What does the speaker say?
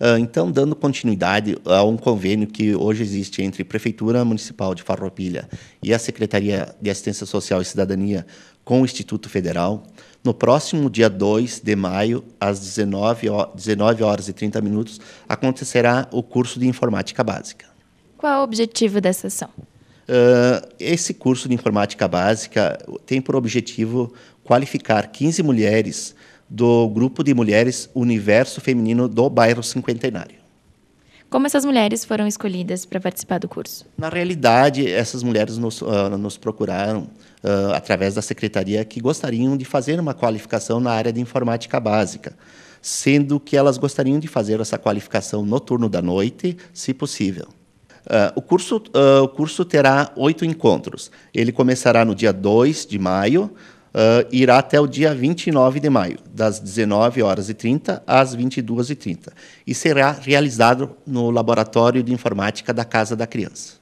Ah, então, dando continuidade a um convênio que hoje existe entre a Prefeitura Municipal de Farroupilha e a Secretaria de Assistência Social e Cidadania com o Instituto Federal, no próximo dia 2 de maio, às 19 horas e 30 minutos, acontecerá o curso de Informática Básica. Qual o objetivo dessa ação? Uh, esse curso de informática básica tem por objetivo qualificar 15 mulheres do grupo de mulheres Universo Feminino do bairro Cinquentenário. Como essas mulheres foram escolhidas para participar do curso? Na realidade, essas mulheres nos, uh, nos procuraram uh, através da secretaria que gostariam de fazer uma qualificação na área de informática básica, sendo que elas gostariam de fazer essa qualificação no turno da noite, se possível. Uh, o, curso, uh, o curso terá oito encontros. Ele começará no dia 2 de maio, uh, irá até o dia 29 de maio, das 19 horas e 30 às 22 e 30 e será realizado no Laboratório de Informática da Casa da Criança.